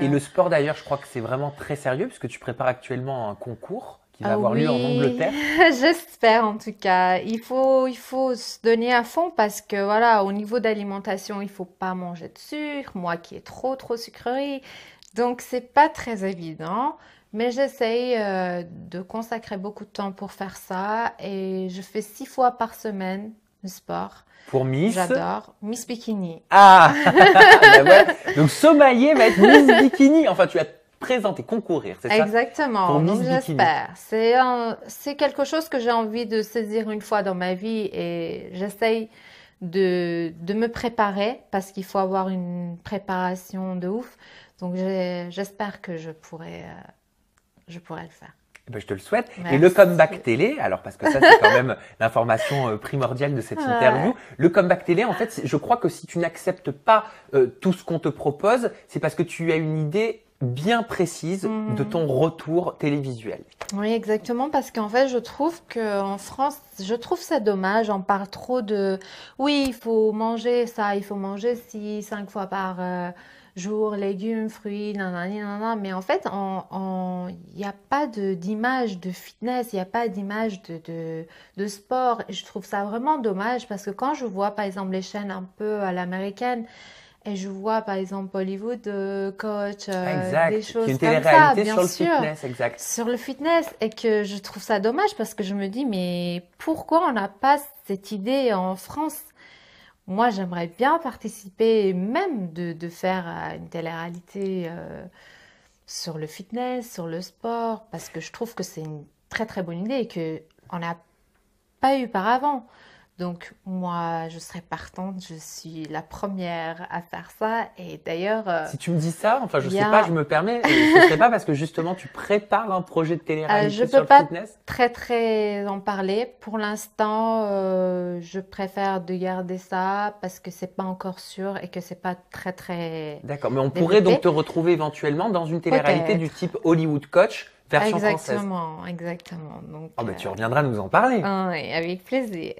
Et euh, le sport d'ailleurs, je crois que c'est vraiment très sérieux puisque tu prépares actuellement un concours qui va ah avoir lieu en Angleterre. J'espère en tout cas. Il faut, il faut se donner à fond parce que voilà, au niveau d'alimentation, il faut pas manger de sucre. Moi qui ai trop trop sucrerie, donc c'est pas très évident. Mais j'essaye euh, de consacrer beaucoup de temps pour faire ça et je fais six fois par semaine sport. Pour Miss J'adore. Miss Bikini. Ah ben Donc Somaillé va être Miss Bikini. Enfin, tu as présenter, concourir, c'est ça Exactement, j'espère. C'est, quelque chose que j'ai envie de saisir une fois dans ma vie et j'essaye de, me préparer parce qu'il faut avoir une préparation de ouf. Donc j'espère que je pourrais euh, je pourrai le faire. Eh ben, je te le souhaite. Et le comeback télé, alors parce que ça c'est quand même l'information euh, primordiale de cette interview. Le comeback télé, en fait, je crois que si tu n'acceptes pas euh, tout ce qu'on te propose, c'est parce que tu as une idée bien précise de mmh. ton retour télévisuel. Oui, exactement, parce qu'en fait, je trouve qu'en France, je trouve ça dommage. On parle trop de oui, il faut manger ça, il faut manger six, cinq fois par euh, jour, légumes, fruits, non nanana. Mais en fait, il n'y a pas d'image de, fitness, il n'y a pas d'image de, de, de, sport. Et je trouve ça vraiment dommage parce que quand je vois, par exemple, les chaînes un peu à l'américaine, et je vois par exemple Hollywood euh, coach euh, des choses comme ça, sur le fitness, exact. sur le fitness, et que je trouve ça dommage parce que je me dis mais pourquoi on n'a pas cette idée en France Moi, j'aimerais bien participer, même de, faire euh, une télé-réalité sur le fitness, sur le sport, parce que je trouve que c'est une très très bonne idée et que on n'a pas eu par avant. Donc moi, je serais partante, je suis la première à faire ça. Et d'ailleurs... Euh, si tu me dis ça, enfin je sais pas, je me permets, euh, je sais pas parce que justement tu prépares un projet de télé euh, fitness. Je peux pas très très en parler. Pour l'instant, je préfère de garder ça parce que c'est pas encore sûr et que c'est pas très très... D'accord, mais on pourrait donc te retrouver éventuellement dans une télé-réalité du type Hollywood Coach version exactement, française. Exactement, exactement. Donc, oh, bah, tu reviendras nous en parler. Oui, hein, avec plaisir.